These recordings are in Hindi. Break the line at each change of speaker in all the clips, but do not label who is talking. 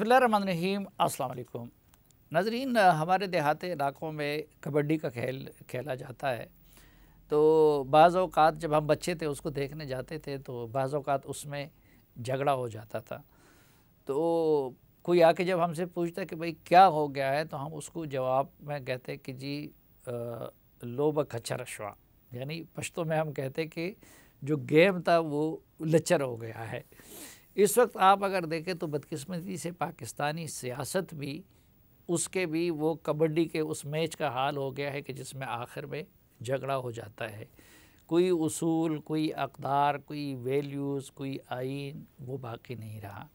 बसमीम अल्लाम नाजरीन हमारे देहात इलाकों में कबड्डी का खेल खेला जाता है तो बाज़ अवत जब हम बच्चे थे उसको देखने जाते थे तो बाज़ात उसमें झगड़ा हो जाता था तो कोई आके जब हमसे पूछता कि भाई क्या हो गया है तो हम उसको जवाब में कहते कि जी लोब खच्छर रशवा यानी पश्तों में हम कहते कि जो गेम था वो लचर हो गया है इस वक्त आप अगर देखें तो बदकिस्मती से पाकिस्तानी सियासत भी उसके भी वो कबड्डी के उस मैच का हाल हो गया है कि जिसमें आखिर में झगड़ा हो जाता है कोई उसूल कोई अकदार कोई वैल्यूज़ कोई आइन वो बाकी नहीं रहा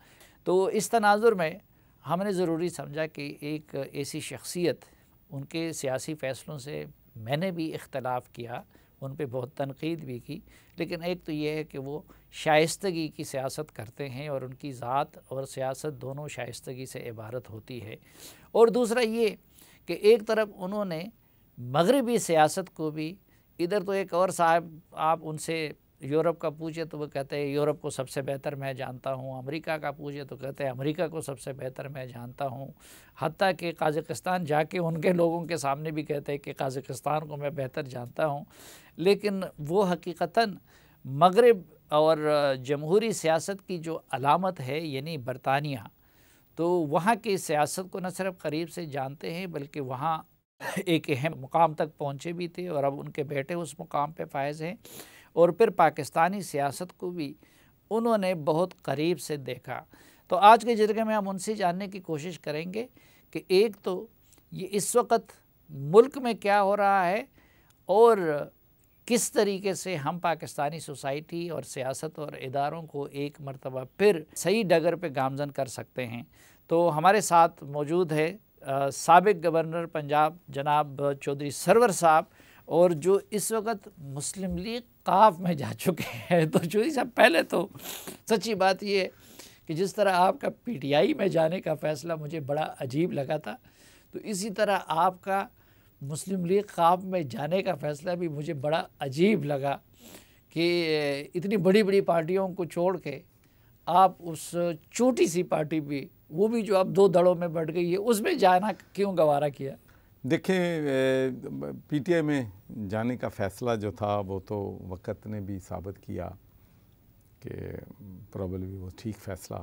तो इस तनाजुर में हमने ज़रूरी समझा कि एक ऐसी शख्सियत उनके सियासी फ़ैसलों से मैंने भी इख्तलाफ किया उन पर बहुत तनकीद भी की लेकिन एक तो ये है कि वो शाइस्तगी की सियासत करते हैं और उनकी ज़ात और सियासत दोनों शाइस्तगी से इबारत होती है और दूसरा ये कि एक तरफ उन्होंने मगरबी सियासत को भी इधर तो एक और साहब आप उनसे यूरोप का पूछे तो वो कहते हैं यूरोप को सबसे बेहतर मैं जानता हूँ अमेरिका का पूछे तो कहते हैं अमेरिका को सबसे बेहतर मैं जानता हूँ हती कि काज़ाकस्तान जाके उनके लोगों के सामने भी कहते हैं कि काज़ाकस्तान को मैं बेहतर जानता हूँ लेकिन वो हकीकता मगरब और जमहूरी सियासत की जो अलामत है यानी बरतानिया तो वहाँ की सियासत को न सिर्फ करीब से जानते हैं बल्कि वहाँ एक अहम मुकाम तक पहुँचे भी थे और अब उनके बेटे उस मुकाम पर फायज़ हैं और फिर पाकिस्तानी सियासत को भी उन्होंने बहुत करीब से देखा तो आज के जरिए में हम उनसे जानने की कोशिश करेंगे कि एक तो ये इस वक्त मुल्क में क्या हो रहा है और किस तरीके से हम पाकिस्तानी सोसाइटी और सियासत और इदारों को एक मरतबा फिर सही डगर पे गामजन कर सकते हैं तो हमारे साथ मौजूद है सबक गवर्नर पंजाब जनाब चौधरी सरवर साहब और जो इस वक्त मुस्लिम लीग ताफ में जा चुके हैं तो चूरी साहब पहले तो सच्ची बात ये कि जिस तरह आपका पीटीआई में जाने का फ़ैसला मुझे बड़ा अजीब लगा था तो इसी तरह आपका मुस्लिम लीग ख्वाब में जाने का फ़ैसला भी मुझे बड़ा अजीब लगा कि इतनी बड़ी बड़ी पार्टियों को छोड़ के आप उस छोटी सी पार्टी भी वो भी जो अब दो दड़ों में बढ़ गई है उसमें जाना क्यों गवारा किया
देखें पीटीआई में जाने का फैसला जो था वो तो वक़्त ने भी साबित किया कि भी वो ठीक फैसला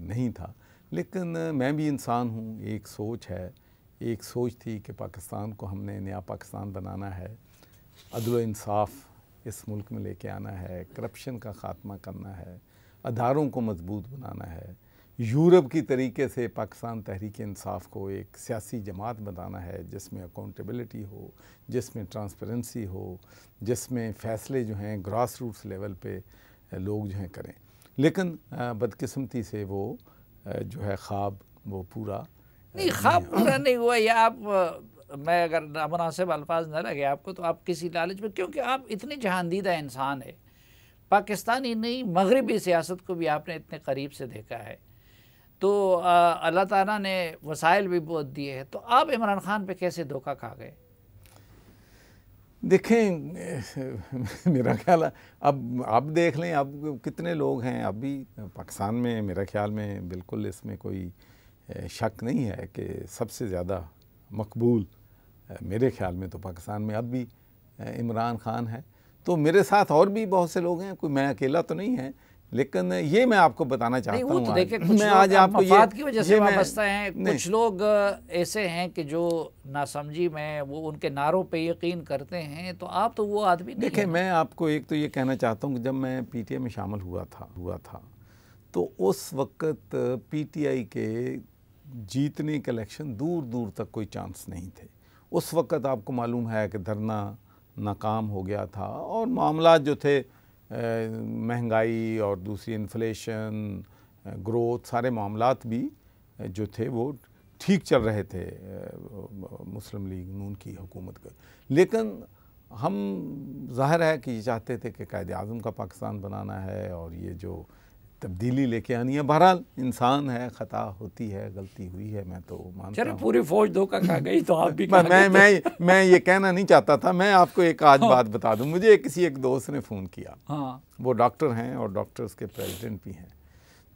नहीं था लेकिन मैं भी इंसान हूँ एक सोच है एक सोच थी कि पाकिस्तान को हमने नया पाकिस्तान बनाना है अदल इंसाफ इस मुल्क में लेके आना है करप्शन का ख़ात्मा करना है अदारों को मजबूत बनाना है यूरोप की तरीके से पाकिस्तान तहरीक इंसाफ को एक सियासी जमात बनाना है जिसमें अकाउंटेबिलिटी हो जिसमें ट्रांसपेरेंसी हो जिसमें फ़ैसले जो हैं ग्रास रूट्स लेवल पे लोग जो हैं करें लेकिन बदकिस्मती से वो जो है ख्वाब वो पूरा
नहीं ख्वाब पूरा नहीं हुआ या आप मैं अगर नामनासिब अल्फाज न लगे आपको तो आप किसी लालच में क्योंकि आप इतने जहानदीदा इंसान है पाकिस्तानी नहीं मगरबी सियासत को भी आपने इतने करीब से देखा है तो अल्लाह ताला ने वसाइल भी बहुत दिए हैं तो आप इमरान खान पे कैसे धोखा खा गए
देखें मेरा ख्याल अब आप देख लें अब कितने लोग हैं अब भी पाकिस्तान में मेरा ख्याल में बिल्कुल इसमें कोई शक नहीं है कि सबसे ज़्यादा मकबूल मेरे ख्याल में तो पाकिस्तान में अब भी इमरान खान है तो मेरे साथ और भी बहुत से लोग हैं कोई मैं अकेला तो नहीं है लेकिन ये मैं आपको बताना चाहता तो हूँ तो देखिए मैं आज आपको ये की वजह से वाबस्ता हैं कुछ
लोग ऐसे हैं कि जो नासमझी में वो उनके नारों पे यकीन करते हैं तो आप तो वो आदमी देखिए
मैं आपको एक तो ये कहना चाहता हूँ जब मैं पीटीआई में शामिल हुआ था हुआ था तो उस वक्त पीटीआई के जीतने के इलेक्शन दूर दूर तक कोई चांस नहीं थे उस वक्त आपको मालूम है कि धरना नाकाम हो गया था और मामला जो थे महंगाई और दूसरी इन्फ्लेशन ग्रोथ सारे मामला भी जो थे वो ठीक चल रहे थे मुस्लिम लीग नून की हुकूमत के लेकिन हम जाहिर है कि ये चाहते थे कि कायद अजम का पाकिस्तान बनाना है और ये जो तब्दीली लेके आनी है बहरहाल इंसान है खता होती है गलती हुई है मैं तो मानता हूँ पूरी फौज धोखा खा गई तो आप भी मैं मैं, तो। मैं मैं ये कहना नहीं चाहता था मैं आपको एक आज हाँ। बात बता दूं मुझे किसी एक दोस्त ने फ़ोन किया हाँ। वो डॉक्टर हैं और डॉक्टर्स के प्रेसिडेंट भी हैं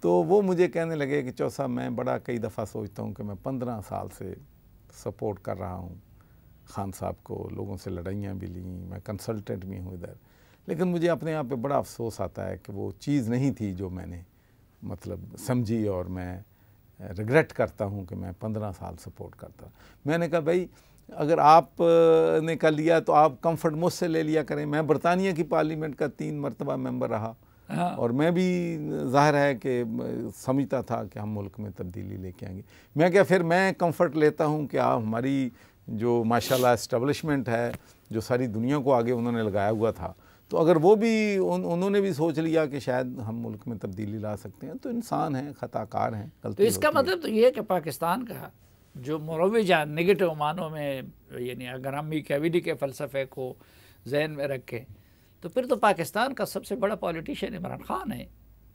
तो वो मुझे कहने लगे कि चौसा मैं बड़ा कई दफ़ा सोचता हूँ कि मैं पंद्रह साल से सपोर्ट कर रहा हूँ खान साहब को लोगों से लड़ाइयाँ भी ली मैं कंसल्टेंट भी हूँ इधर लेकिन मुझे अपने आप पे बड़ा अफसोस आता है कि वो चीज़ नहीं थी जो मैंने मतलब समझी और मैं रिग्रेट करता हूँ कि मैं पंद्रह साल सपोर्ट करता मैंने कहा भाई अगर आप ने कर लिया तो आप कंफर्ट मुझसे ले लिया करें मैं बरतानिया की पार्लियामेंट का तीन मरतबा मेंबर रहा हाँ। और मैं भी जाहिर है कि समझता था कि हम मुल्क में तब्दीली लेके आएंगे मैं क्या फिर मैं कंफर्ट लेता हूँ कि आप हमारी जो माशाल्लाह इस्टबलिशमेंट है जो सारी दुनिया को आगे उन्होंने लगाया हुआ था तो अगर वो भी उन, उन्होंने भी सोच लिया कि शायद हम मुल्क में तब्दीली ला सकते हैं तो इंसान हैं खताकार हैं गलती तो इसका
मतलब तो ये है कि पाकिस्तान का जो मरोज नेगेटिव निगेटिव मानों में यानी अगर हम भी कैविडी के फ़लसफे को जहन में रखें तो फिर तो पाकिस्तान का सबसे बड़ा पॉलिटिशियन इमरान खान है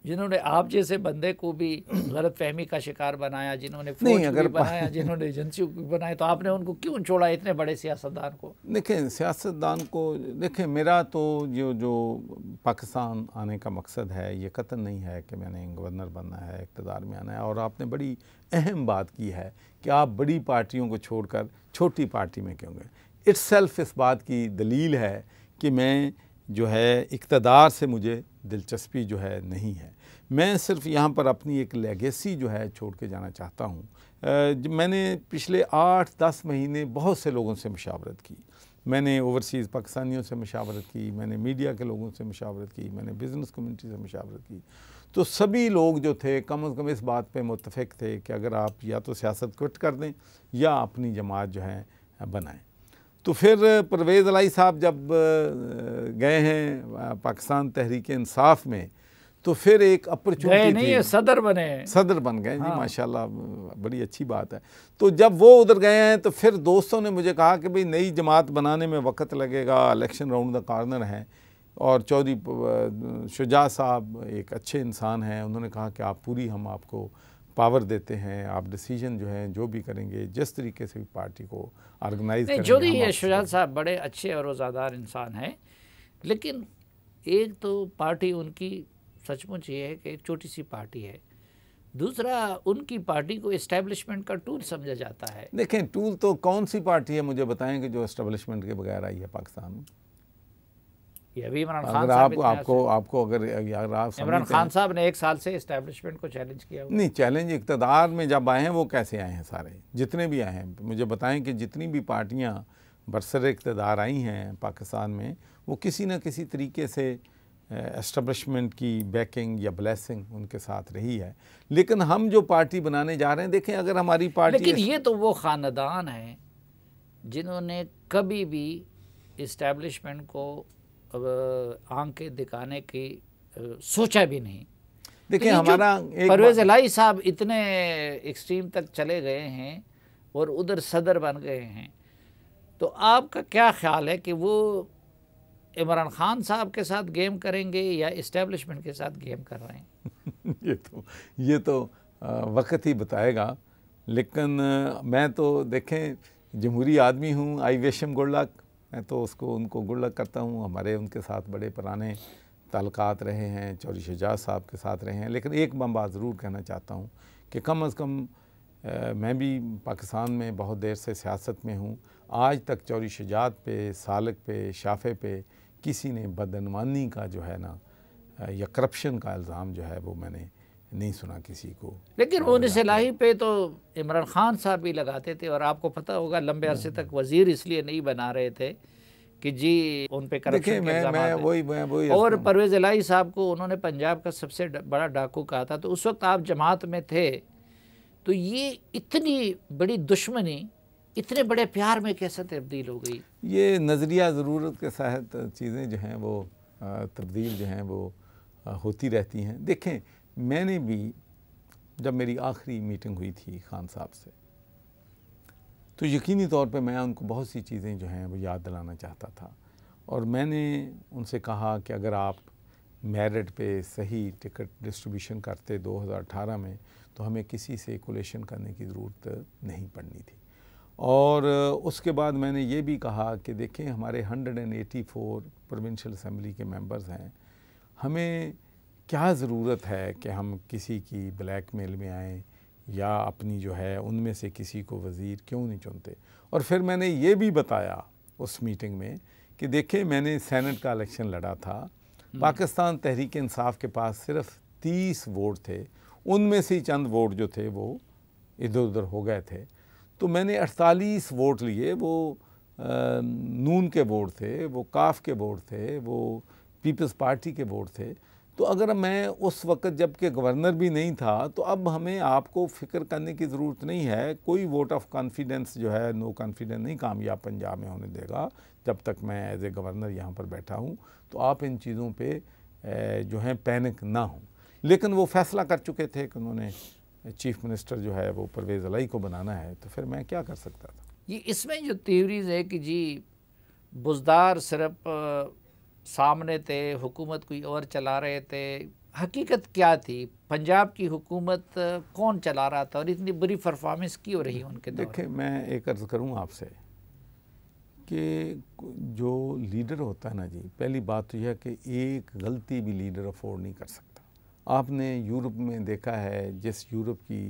जिन्होंने आप जैसे बंदे को भी गलत फहमी का शिकार बनाया जिन्होंने नहीं अगर बनाया जिन्होंने एजेंसी को बनाया तो आपने उनको क्यों छोड़ा इतने बड़े सियासतदान को
देखें सियासतदान को देखें मेरा तो जो जो पाकिस्तान आने का मकसद है ये कतन नहीं है कि मैंने गवर्नर बनना है इकतदार में आना है और आपने बड़ी अहम बात की है कि आप बड़ी पार्टियों को छोड़कर छोटी पार्टी में क्यों गए इट्स इस बात की दलील है कि मैं जो है इकतदार से मुझे दिलचस्पी जो है नहीं है मैं सिर्फ यहाँ पर अपनी एक लेगेसी जो है छोड़ के जाना चाहता हूँ मैंने पिछले आठ दस महीने बहुत से लोगों से मशावरत की मैंने ओवरसीज़ पाकिस्तानियों से मशावरत की मैंने मीडिया के लोगों से मशावरत की मैंने बिज़नेस कम्युनिटी से मशावरत की तो सभी लोग जो थे कम अज़ कम इस बात पे मुतफ़ थे कि अगर आप या तो सियासत क्विट कर दें या अपनी जमात जो है बनाएँ तो फिर परवेज़ अलाई साहब जब गए हैं पाकिस्तान तहरीक इंसाफ में तो फिर एक अपॉर्चुनिटी नहीं है सदर बने सदर बन गए हाँ। जी माशाल्लाह बड़ी अच्छी बात है तो जब वो उधर गए हैं तो फिर दोस्तों ने मुझे कहा कि भाई नई जमात बनाने में वक्त लगेगा इलेक्शन राउंड द कॉर्नर है और चौधरी शुजा साहब एक अच्छे इंसान हैं उन्होंने कहा कि आप पूरी हम आपको पावर देते हैं आप डिसीजन जो हैं जो भी करेंगे जिस तरीके से भी पार्टी को ऑर्गेनाइज करेंगे जो भी है
शुजात साहब बड़े अच्छे और रोज़ादार इंसान हैं लेकिन एक तो पार्टी उनकी सचमुच ये है कि एक छोटी सी पार्टी है दूसरा उनकी पार्टी को इस्टेब्लिशमेंट का टूल समझा जाता है देखें
टूल तो कौन सी पार्टी है मुझे बताएं कि जो इस्टेब्लिशमेंट के बगैर आई है पाकिस्तान में
ये भी इमरान खान साहब आप, आपको
आपको अगर अगर आप इमरान खान
साहब ने एक साल से इस्टेब्लिशमेंट को चैलेंज किया नहीं
चैलेंज इकतदार में जब आए हैं वो कैसे आए हैं सारे जितने भी आए हैं मुझे बताएं कि जितनी भी पार्टियाँ बरसर इकतदार आई हैं पाकिस्तान में वो किसी न किसी तरीके से इस्टबलिशमेंट की बैकिंग या ब्लेसिंग उनके साथ रही है लेकिन हम जो पार्टी बनाने जा रहे हैं देखें अगर हमारी पार्टी लेकिन ये
तो वो ख़ानदान हैं जिन्होंने कभी भी इस्टेब्लिशमेंट को आंखें दिखाने की सोचा भी नहीं
देखिए तो हमारा परवेज लाई
साहब इतने एक्सट्रीम तक चले गए हैं और उधर सदर बन गए हैं तो आपका क्या ख्याल है कि वो इमरान खान साहब के साथ गेम करेंगे या इस्टेब्लिशमेंट के साथ गेम कर रहे
हैं ये तो ये तो वक्त ही बताएगा लेकिन मैं तो देखें जमहूरी आदमी हूँ आई वेशम एम गुड लक मैं तो उसको उनको गुड़लक करता हूँ हमारे उनके साथ बड़े पुराने तलक़ात रहे हैं चौरी शजाज साहब के साथ रहे हैं लेकिन एक मैं बात ज़रूर कहना चाहता हूँ कि कम अज़ कम आ, मैं भी पाकिस्तान में बहुत देर से सियासत में हूँ आज तक चौरी शजात पे सालक पे शाफे पे किसी ने बदनवानी का जो है ना या करप्शन का इल्ज़ाम जो है वो मैंने नहीं सुना किसी को
लेकिन उन सलाही पे तो इमरान खान साहब भी लगाते थे और आपको पता होगा लंबे अरसे हम्म। तक वजीर इसलिए नहीं बना रहे थे कि जी उन पे करप्शन मैं, मैं वही मैं वही और परवेज़ इलाही साहब को उन्होंने पंजाब का सबसे बड़ा डाकू कहा था तो उस वक्त आप जमात में थे तो ये इतनी बड़ी दुश्मनी इतने बड़े प्यार में कैसे तब्दील हो गई
ये नज़रिया ज़रूरत के साथ चीज़ें जो हैं वो तब्दील जो हैं वो होती रहती हैं देखें मैंने भी जब मेरी आखिरी मीटिंग हुई थी खान साहब से तो यकीनी तौर पे मैं उनको बहुत सी चीज़ें जो हैं वो याद दिलाना चाहता था और मैंने उनसे कहा कि अगर आप मेरिट पे सही टिकट डिस्ट्रीब्यूशन करते 2018 में तो हमें किसी से कोलेशन करने की ज़रूरत नहीं पड़नी थी और उसके बाद मैंने ये भी कहा कि देखें हमारे 184 प्रोविंशियल असम्बली के मेंबर्स हैं हमें क्या ज़रूरत है कि हम किसी की ब्लैक मेल में आएँ या अपनी जो है उनमें से किसी को वज़ीर क्यों नहीं चुनते और फिर मैंने ये भी बताया उस मीटिंग में कि देखिए मैंने सेनेट का इलेक्शन लड़ा था हम्म। पाकिस्तान तहरीक इंसाफ के पास सिर्फ तीस वोट थे उनमें से चंद वोट जो थे वो इधर उधर हो गए थे तो मैंने अड़तालीस वोट लिए वो आ, नून के वोट थे वो काफ के वोट थे वो पीपल्स पार्टी के वोट थे तो अगर मैं उस वक्त जब के गवर्नर भी नहीं था तो अब हमें आपको फ़िक्र करने की ज़रूरत नहीं है कोई वोट ऑफ कॉन्फिडेंस जो है नो कॉन्फिडेंस नहीं कामयाब पंजाब में होने देगा जब तक मैं एज ए गवर्नर यहाँ पर बैठा हूँ तो आप इन चीज़ों पर जो है पैनिक ना हों लेकिन वो फैसला कर चुके थे कि उन्होंने चीफ मिनिस्टर जो है वो परवेज़ अलाई को बनाना है तो फिर मैं क्या कर सकता था
ये इसमें जो थ्योरीज है कि जी बुजदार सिर्फ सामने थे हुकूमत कोई और चला रहे थे हकीकत क्या थी पंजाब की हुकूमत कौन चला रहा था और इतनी बुरी परफॉर्मेंस हो रही उनके देखे
मैं एक अर्ज़ करूँ आपसे कि जो लीडर होता है ना जी पहली बात तो यह कि एक गलती भी लीडर अफोर्ड नहीं कर सकता आपने यूरोप में देखा है जिस यूरोप की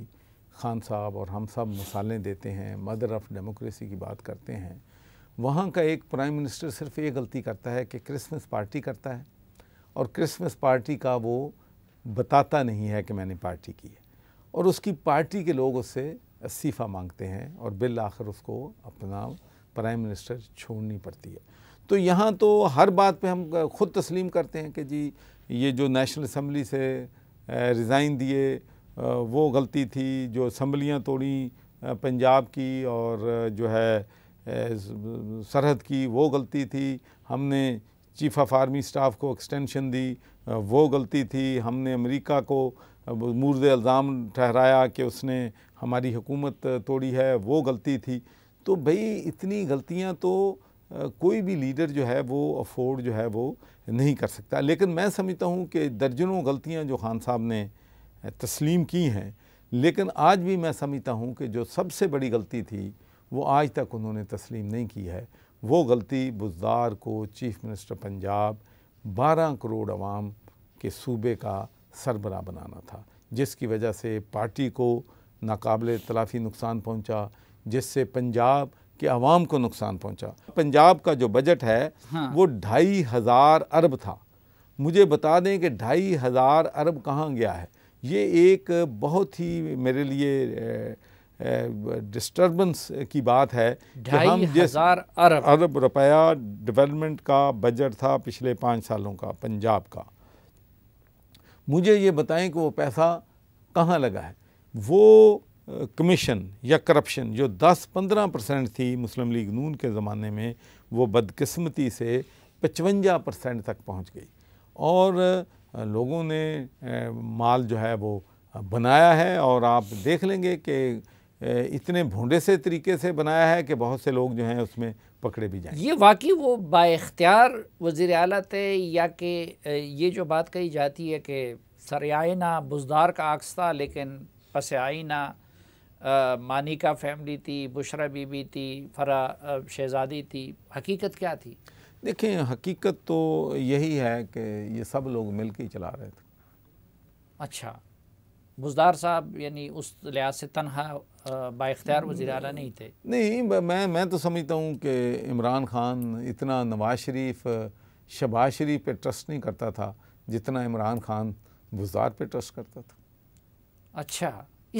खान साहब और हम सब मसाले देते हैं मदर ऑफ़ डेमोक्रेसी की बात करते हैं वहाँ का एक प्राइम मिनिस्टर सिर्फ ये गलती करता है कि क्रिसमस पार्टी करता है और क्रिसमस पार्टी का वो बताता नहीं है कि मैंने पार्टी की है और उसकी पार्टी के लोग उससे इस्तीफ़ा मांगते हैं और बिल आखिर उसको अपना प्राइम मिनिस्टर छोड़नी पड़ती है तो यहाँ तो हर बात पे हम खुद तस्लीम करते हैं कि जी ये जो नेशनल असम्बली से रिज़ाइन दिए वो गलती थी जो असम्बलियाँ तोड़ी पंजाब की और जो है सरहद की वो गलती थी हमने चीफ ऑफ आर्मी स्टाफ को एक्सटेंशन दी वो गलती थी हमने अमेरिका को मुर्द इल्ज़ाम ठहराया कि उसने हमारी हुकूमत तोड़ी है वो गलती थी तो भई इतनी गलतियां तो कोई भी लीडर जो है वो अफोर्ड जो है वो नहीं कर सकता लेकिन मैं समझता हूँ कि दर्जनों गलतियाँ जो खान साहब ने तस्लीम की हैं लेकिन आज भी मैं समझता हूँ कि जो सबसे बड़ी गलती थी वो आज तक उन्होंने तस्लीम नहीं की है वो गलती बुजदार को चीफ मिनिस्टर पंजाब बारह करोड़ आवाम के सूबे का सरबरा बनाना था जिसकी वजह से पार्टी को नाकबिल तलाफी नुकसान पहुंचा जिससे पंजाब के आवाम को नुकसान पहुंचा पंजाब का जो बजट है हाँ। वो ढाई हज़ार अरब था मुझे बता दें कि ढाई हज़ार अरब कहाँ गया है ये एक बहुत ही मेरे लिए डिस्टरबेंस की बात है कि हम जिस अरब अरब रुपया डेवलपमेंट का बजट था पिछले पाँच सालों का पंजाब का मुझे ये बताएं कि वो पैसा कहाँ लगा है वो कमीशन या करप्शन जो 10-15 परसेंट थी मुस्लिम लीग नून के ज़माने में वो बदकिस्मती से पचवंजा परसेंट तक पहुंच गई और लोगों ने माल जो है वो बनाया है और आप देख लेंगे कि इतने भूडे से तरीके से बनाया है कि बहुत से लोग जो हैं उसमें पकड़े भी जाए
ये वाकई वो बाख्तियार वजीर अला थे या कि ये जो बात कही जाती है कि सरयाना बुजदार का था लेकिन पस आईना मानिका फैमिली थी बुशरा बीबी थी फरा शहजादी थी हकीकत क्या थी
देखें हकीकत तो यही है कि ये सब लोग मिल के चला रहे थे
अच्छा बुजदार साहब यानी उस लिहाज से तनहा बाख्तियार वजी अला नहीं थे
नहीं मैं मैं तो समझता हूँ कि इमरान खान इतना नवाज शरीफ शबाज शरीफ पर ट्रस्ट नहीं करता था जितना इमरान खान बुजदार पे ट्रस्ट करता था
अच्छा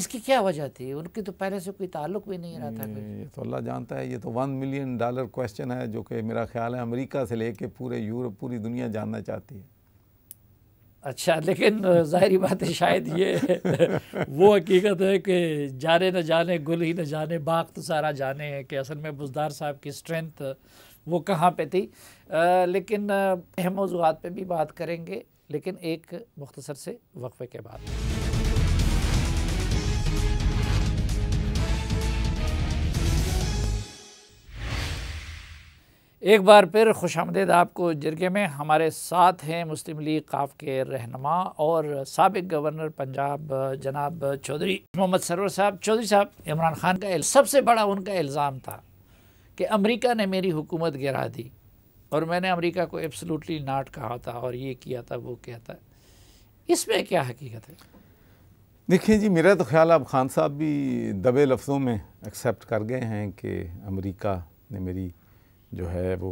इसकी क्या वजह थी उनकी तो पहले से कोई ताल्लुक भी नहीं रहा था
ये तो अल्लाह जानता है ये तो वन मिलियन डॉलर क्वेश्चन है जो कि मेरा ख्याल है अमेरिका से लेके पूरे यूरोप पूरी दुनिया जानना चाहती है
अच्छा लेकिन जाहरी बात है शायद ये वो हकीकत है कि जाने न जाने गुल ही न जाने बाग तो सारा जाने है कि असल में बुजदार साहब की स्ट्रेंथ वो कहाँ पे थी आ, लेकिन अहम मौजूद पे भी बात करेंगे लेकिन एक मुख्तसर से वक्फे के बाद एक बार फिर खुश आमदेद आपको जिरगे में हमारे साथ हैं मुस्लिम लीग काफ के रहनमा और सबक गवर्नर पंजाब जनाब चौधरी मोहम्मद सरवर साहब चौधरी साहब इमरान खान का सबसे बड़ा उनका इल्ज़ाम था कि अमेरिका ने मेरी हुकूमत गिरा दी और मैंने अमेरिका को एब्सलूटली नाट कहा था और ये किया था वो किया था इसमें क्या हकीकत है
देखिए जी मेरा तो ख्याल अब खान साहब भी दबे लफ्ज़ों में एक्सेप्ट कर गए हैं कि अमरीका ने मेरी जो है वो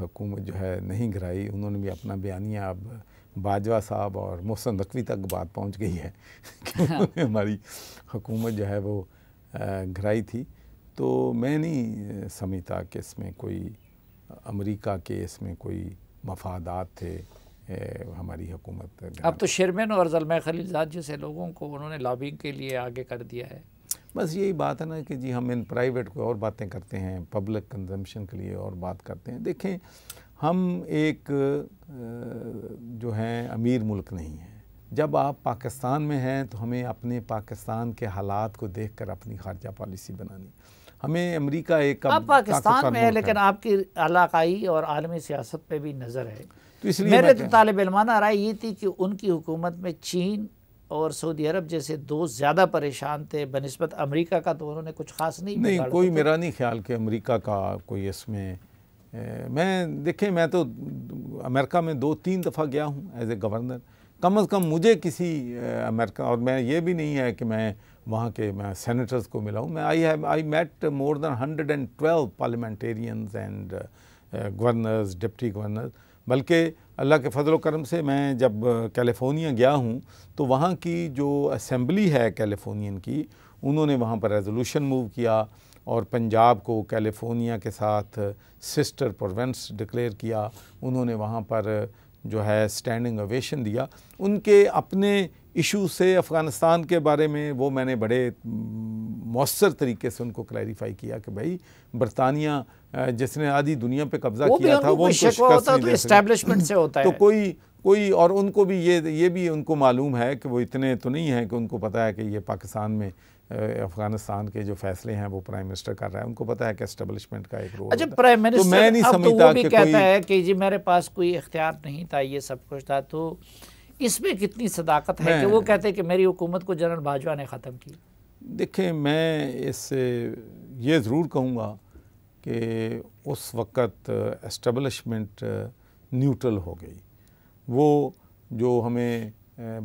हुकूमत जो है नहीं घराई उन्होंने भी अपना बयानिया अब बाजवा साहब और मोहसन नकवी तक बात पहुंच गई है कि हाँ। हमारी हुकूमत जो है वो घराई थी तो मैं नहीं समझता कि इसमें कोई अमेरिका के इसमें कोई मफादात थे हमारी हुकूमत अब
तो शेरमैन और जलमय खलीलजाद जैसे लोगों को उन्होंने लॉबिंग के लिए आगे कर दिया है
बस यही बात है ना कि जी हम इन प्राइवेट को और बातें करते हैं पब्लिक कंजम्पशन के लिए और बात करते हैं देखें हम एक जो हैं अमीर मुल्क नहीं है जब आप पाकिस्तान में हैं तो हमें अपने पाकिस्तान के हालात को देखकर अपनी खारजा पॉलिसी बनानी हमें अमेरिका एक आप पाकिस्तान में है लेकिन आपकी
इलाकाई और आलमी सियासत पे भी नज़र है तो इसलिए मेरे तो तालब इलमाना राय ये थी कि उनकी हुकूमत में चीन और सऊदी अरब जैसे दो ज़्यादा परेशान थे बनस्बत अमेरिका का तो उन्होंने कुछ खास नहीं नहीं कोई मेरा
नहीं ख्याल कि अमेरिका का कोई इसमें मैं देखें मैं तो अमेरिका में दो तीन दफ़ा गया हूँ एज ए गवर्नर कम अज़ कम मुझे किसी अमेरिका और मैं ये भी नहीं है कि मैं वहाँ के मैं सेनेटर्स को मिला हूँ मैं I have I met more than hundred and twelve parliamentarians and governors deputy governor बल्कि अल्लाह के फजल करम से मैं जब कैलिफ़ोर्निया गया हूँ तो वहाँ की जो असम्बली है कैलिफ़ोर्नियन की उन्होंने वहाँ पर रेजोल्यूशन मूव किया और पंजाब को कैलिफ़ोर्निया के साथ सिस्टर प्रोवेंस डिक्लेयर किया उन्होंने वहाँ पर जो है स्टैंडिंग ओवेशन दिया उनके अपने इशू से अफ़गानिस्तान के बारे में वो मैंने बड़े मौसर तरीके से उनको क्लैरिफाई किया कि भाई बरतानिया जिसने आधी दुनिया पे कब्जा किया था वो उनको तो से होता तो है तो कोई कोई और उनको भी ये ये भी उनको मालूम है कि वो इतने तो नहीं है कि उनको पता है कि ये पाकिस्तान में अफगानिस्तान के जो फैसले हैं वो प्राइम मिनिस्टर कर रहा है उनको पता है कि एस्टेब्लिशमेंट का एक रोल अच्छा प्राइम मिनिस्टर तो मैं नहीं तो समझता तो भी कहता है
कि जी मेरे पास कोई इख्तियार नहीं था ये सब कुछ था तो इसमें कितनी सदाकत है कि वो कहते हैं कि मेरी हुकूमत को जनरल बाजवा ने ख़त्म की
देखें मैं इससे ये ज़रूर कहूँगा कि उस वक़्त एस्टेब्लिशमेंट न्यूट्रल हो गई वो जो हमें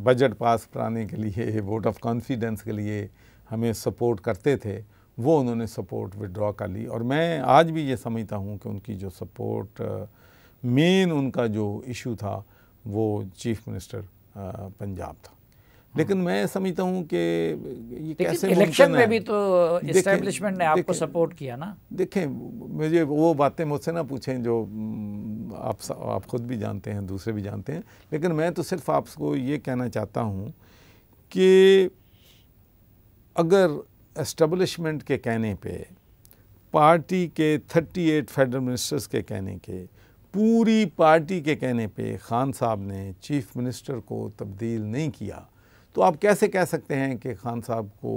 बजट पास कराने के लिए वोट ऑफ कॉन्फिडेंस के लिए हमें सपोर्ट करते थे वो उन्होंने सपोर्ट विड्रॉ कर ली और मैं आज भी ये समझता हूँ कि उनकी जो सपोर्ट मेन उनका जो इशू था वो चीफ मिनिस्टर पंजाब था लेकिन हाँ। मैं समझता हूँ कि ये कैसे इलेक्शन में भी तो इस्टेब्लिशमेंट
ने आपको सपोर्ट किया ना
देखें मुझे वो बातें मुझसे ना पूछें जो आप आप खुद भी जानते हैं दूसरे भी जानते हैं लेकिन मैं तो सिर्फ आपको ये कहना चाहता हूँ कि अगर इस्टबलिशमेंट के कहने पे पार्टी के 38 फेडरल मिनिस्टर्स के कहने के पूरी पार्टी के कहने पे खान साहब ने चीफ मिनिस्टर को तब्दील नहीं किया तो आप कैसे कह सकते हैं कि खान साहब को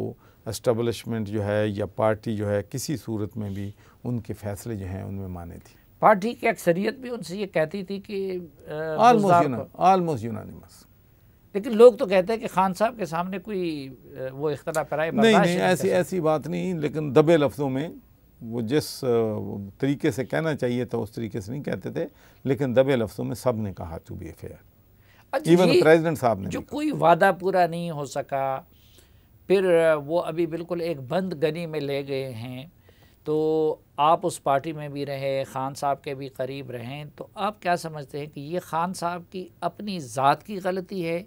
इस्टबलिशमेंट जो है या पार्टी जो है किसी सूरत में भी उनके फैसले जो हैं उनमें माने थी
पार्टी की अक्सरियत भी उनसे ये कहती थी कि
आलमोस्ट यूनानिमस
लेकिन लोग तो कहते हैं कि खान साहब के सामने कोई वो इख्तला कराए नहीं नहीं ऐसी
ऐसी बात नहीं लेकिन दबे लफ्ज़ों में वो जिस तरीके से कहना चाहिए था उस तरीके से नहीं कहते थे लेकिन दबे लफ्ज़ों में सब ने कहा to be fair even president साहब ने जो
कोई वादा पूरा नहीं हो सका फिर वो अभी बिल्कुल एक बंद गनी में ले गए हैं तो आप उस पार्टी में भी रहे खान साहब के भी करीब रहें तो आप क्या समझते हैं कि ये खान साहब की अपनी ज़ात की गलती है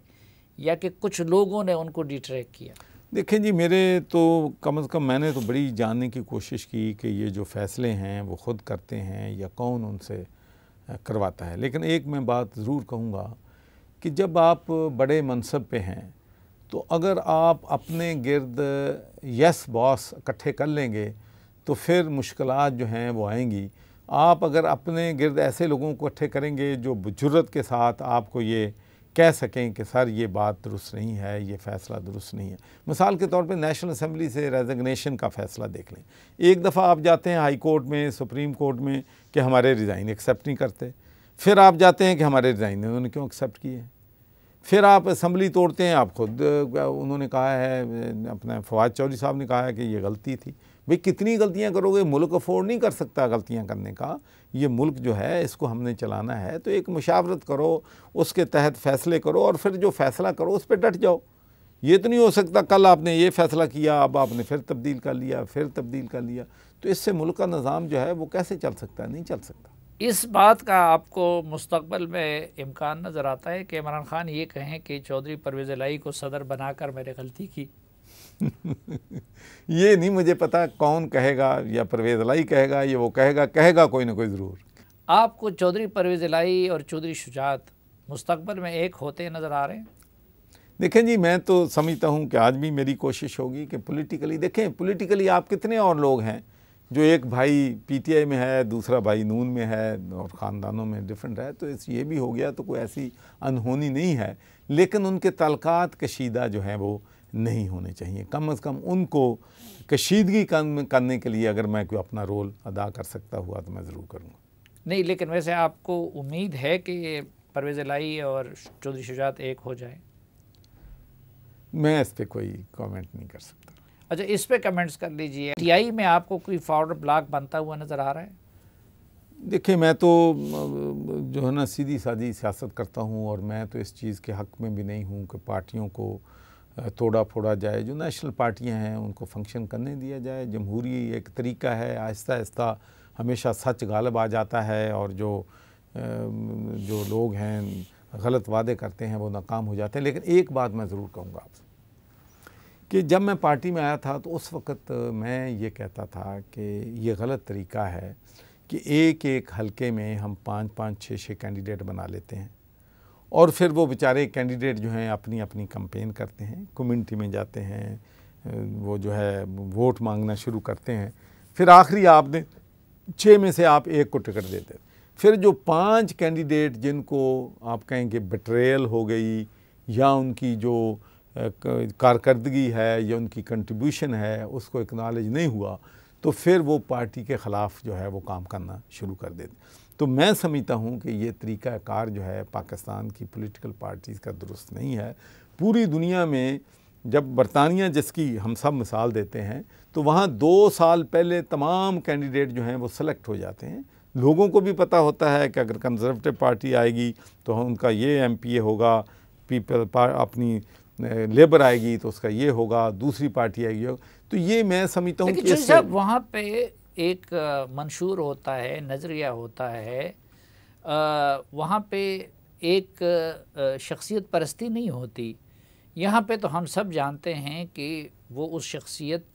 या कि कुछ लोगों ने उनको डिट्रैक किया
देखें जी मेरे तो कम से कम मैंने तो बड़ी जानने की कोशिश की कि ये जो फ़ैसले हैं वो ख़ुद करते हैं या कौन उनसे करवाता है लेकिन एक मैं बात ज़रूर कहूँगा कि जब आप बड़े मनसब पे हैं तो अगर आप अपने गिरद यस बॉस इकट्ठे कर लेंगे तो फिर मुश्किल जो हैं वो आएंगी आप अगर अपने गिरद ऐसे लोगों को इकट्ठे करेंगे जो जरूरत के साथ आपको ये कह सकें कि सर ये बात दुरुस्त नहीं है ये फ़ैसला दुरुस्त नहीं है मिसाल के तौर पे नेशनल असम्बली से रेजग्नेशन का फ़ैसला देख लें एक दफ़ा आप जाते हैं हाई कोर्ट में सुप्रीम कोर्ट में कि हमारे रिज़ाइन एक्सेप्ट नहीं करते फिर आप जाते हैं कि हमारे रिज़ाइन उन्होंने क्यों एक्सेप्ट किए फिर आप असम्बली तोड़ते हैं आप खुद उन्होंने कहा है अपना फवाद चौधरी साहब ने कहा है कि ये गलती थी भाई कितनी गलतियां करोगे मुल्क अफोर्ड नहीं कर सकता गलतियां करने का ये मुल्क जो है इसको हमने चलाना है तो एक मुशावरत करो उसके तहत फ़ैसले करो और फिर जो फ़ैसला करो उस पर डट जाओ ये तो नहीं हो सकता कल आपने ये फ़ैसला किया अब आपने फिर तब्दील कर लिया फिर तब्दील कर लिया तो इससे मुल्क का निज़ाम जो है वो कैसे चल सकता है नहीं चल
सकता इस बात का आपको मुस्तबल में इम्कान नज़र आता है कि इमरान ख़ान ये कहें कि चौधरी परवेज़ लाई को सदर बनाकर मैंने गलती की
ये नहीं मुझे पता कौन कहेगा या परवेज़ लाई कहेगा ये वो कहेगा कहेगा कोई ना कोई ज़रूर
आपको चौधरी परवेज़ लाई और चौधरी शुजात मुस्तबल में एक होते नज़र आ रहे हैं
देखें जी मैं तो समझता हूँ कि आज भी मेरी कोशिश होगी कि पॉलिटिकली देखें पॉलिटिकली आप कितने और लोग हैं जो एक भाई पीटीआई में है दूसरा भाई नून में है और ख़ानदानों में डिफरेंट है तो इस ये भी हो गया तो कोई ऐसी अनहोनी नहीं है लेकिन उनके तलक़ात कशीदा जो हैं वो नहीं होने चाहिए कम अज़ कम उनको कशीदगी करने के लिए अगर मैं कोई अपना रोल अदा कर सकता हुआ तो मैं ज़रूर करूँगा
नहीं लेकिन वैसे आपको उम्मीद है कि परवेज़ लाई और चौधरी शुजात एक हो जाए
मैं इस पर कोई कमेंट नहीं कर सकता
अच्छा इस पर कमेंट्स कर लीजिए टीआई में आपको कोई फॉरवर्ड ब्लॉक बनता हुआ नज़र आ रहा है
देखिए मैं तो जो है ना सीधी सादी सियासत करता हूँ और मैं तो इस चीज़ के हक़ में भी नहीं हूँ कि पार्टियों को तोड़ा फोड़ा जाए जो नेशनल पार्टियां हैं उनको फंक्शन करने दिया जाए जमहूरी एक तरीका है आहिस्ता आहिस्ता हमेशा सच गालब आ जाता है और जो जो लोग हैं गलत वादे करते हैं वो नाकाम हो जाते हैं लेकिन एक बात मैं ज़रूर कहूँगा आपसे कि जब मैं पार्टी में आया था तो उस वक़्त मैं ये कहता था कि ये गलत तरीका है कि एक एक हलके में हम पाँच पाँच छः छः कैंडिडेट बना लेते हैं और फिर वो बेचारे कैंडिडेट जो हैं अपनी अपनी कंपेन करते हैं कम्युनिटी में जाते हैं वो जो है वोट मांगना शुरू करते हैं फिर आखिरी आपने छः में से आप एक को टिकट देते हैं फिर जो पांच कैंडिडेट जिनको आप कहेंगे बट्रेल हो गई या उनकी जो कारकर्दगी है या उनकी कंट्रीब्यूशन है उसको एक्नॉलेज नहीं हुआ तो फिर वो पार्टी के ख़िलाफ़ जो है वो काम करना शुरू कर देते तो मैं समझता हूँ कि ये तरीक़ाकार जो है पाकिस्तान की पोलिटिकल पार्टीज़ का दुरुस्त नहीं है पूरी दुनिया में जब बरतानिया जिसकी हम सब मिसाल देते हैं तो वहाँ दो साल पहले तमाम कैंडिडेट जो हैं वो सेलेक्ट हो जाते हैं लोगों को भी पता होता है कि अगर कंजर्वेटिव पार्टी आएगी तो उनका ये एम होगा पीपल अपनी लेबर आएगी तो उसका ये होगा दूसरी पार्टी आएगी तो ये मैं समझता हूँ जब
वहाँ पे एक मंशूर होता है नज़रिया होता है वहाँ पे एक शख्सियत परस्ती नहीं होती यहाँ पे तो हम सब जानते हैं कि वो उस शख्सियत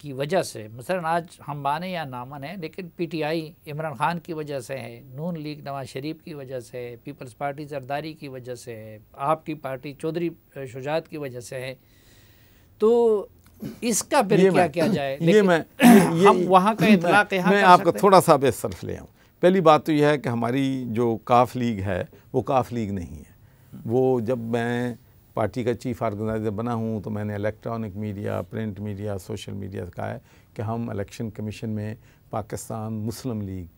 की वजह से मसलन आज हम माने या ना माने लेकिन पीटीआई इमरान खान की वजह से है नून लीग नवाज शरीफ की वजह से है पीपल्स पार्टी जरदारी की वजह से है आपकी पार्टी चौधरी शुजात की वजह से है तो इसका फिर क्या किया जाए ये मैं
ये, हम वहाँ का इतना मैं, मैं आपका थोड़ा सा बेसरफ ले आऊँ पहली बात तो यह है कि हमारी जो काफ लीग है वो काफ लीग नहीं है वो जब मैं पार्टी का चीफ ऑर्गेनाइज़र बना हूँ तो मैंने electronic media print media social media से कहा है कि हम इलेक्शन कमीशन में पाकिस्तान मुस्लिम लीग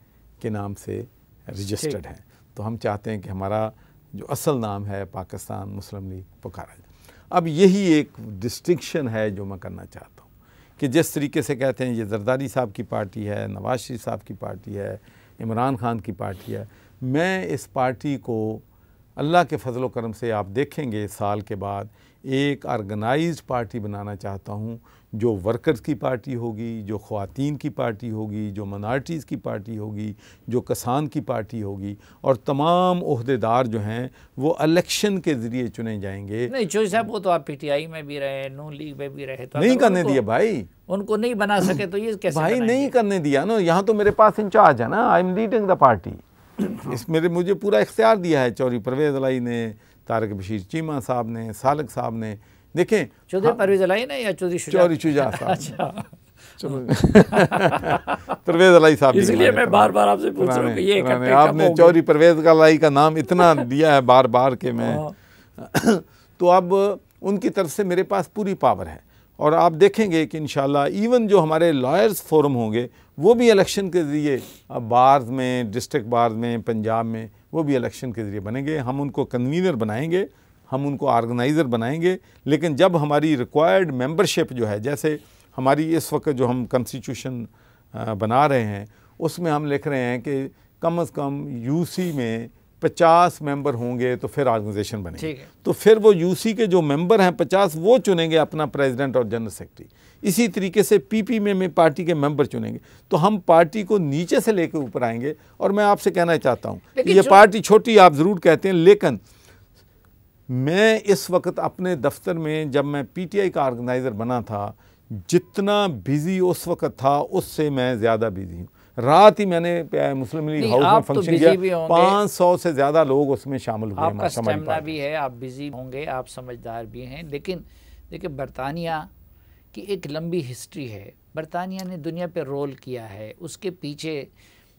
के नाम से रजिस्टर्ड हैं तो हम चाहते हैं कि हमारा जो असल नाम है पाकिस्तान मुस्लिम लीग पुकारा जाए अब यही एक डिस्टिंक्शन है जो मैं करना चाहता हूँ कि जिस तरीके से कहते हैं ये जरदारी साहब की पार्टी है नवाज शरीफ साहब की पार्टी है इमरान खान की पार्टी है मैं इस पार्टी को अल्लाह के फजल करम से आप देखेंगे साल के बाद एक आर्गनाइज पार्टी बनाना चाहता हूँ जो वर्कर्स की पार्टी होगी जो ख़वातीन की पार्टी होगी जो मनार्टीज़ की पार्टी होगी जो किसान की पार्टी होगी और तमाम अहदेदार जो हैं वो अलेक्शन के ज़रिए चुने जाएंगे
नहीं जो साहब वो तो आप पी टी आई में भी रहे नू लीग में भी रहे तो नहीं करने दिया भाई उनको नहीं बना सके तो ये कैसे भाई नहीं
करने दिया ना यहाँ तो मेरे पास इंचार्ज है ना I am leading the party इस मेरे मुझे पूरा इख्तियार दिया है चौरी परवेज़ अलाई ने तारक बशीर चीमा साहब ने सालक साहब ने देखें चौधरी हाँ। परवेज अलाई ना या चौधरी चौधरी शुजा अच्छा परवेज अलाई साहब इसलिए मैं बार बार आपसे पूछ रहा हूँ ये पुराने, आपने चौधरी परवेज अलाई का नाम इतना दिया है बार बार के मैं हाँ। तो अब उनकी तरफ से मेरे पास पूरी पावर है और आप देखेंगे कि इन इवन जो हमारे लॉयर्स फोरम होंगे वो भी इलेक्शन के ज़रिए बार में डिस्ट्रिक्ट बार में पंजाब में वो भी इलेक्शन के ज़रिए बनेंगे हम उनको कन्वीनर बनाएंगे हम उनको ऑर्गेनाइज़र बनाएंगे लेकिन जब हमारी रिक्वायर्ड मेंबरशिप जो है जैसे हमारी इस वक्त जो हम कंस्टिट्यूशन बना रहे हैं उसमें हम लिख रहे हैं कि कम अज़ कम यूसी में पचास मेंबर होंगे तो फिर ऑर्गेनाइजेशन बनेगी तो फिर वो यूसी के जो मेंबर हैं पचास वो चुनेंगे अपना प्रेसिडेंट और जनरल सेक्रेटरी इसी तरीके से पीपी में में पार्टी के मेंबर चुनेंगे तो हम पार्टी को नीचे से लेकर ऊपर आएंगे और मैं आपसे कहना चाहता हूँ ये पार्टी छोटी आप ज़रूर कहते हैं लेकिन मैं इस वक्त अपने दफ्तर में जब मैं पीटीआई का ऑर्गेनाइज़र बना था जितना बिज़ी उस वक्त था उससे मैं ज़्यादा बिज़ी हूँ रात ही मैंने मुस्लिम लीग हाउस में फंक्शन तो किया पाँच सौ से ज़्यादा लोग उसमें शामिल हुए आपका
भी है आप बिज़ी होंगे आप समझदार भी हैं लेकिन देखिए बरतानिया की एक लंबी हिस्ट्री है बरतानिया ने दुनिया पर रोल किया है उसके पीछे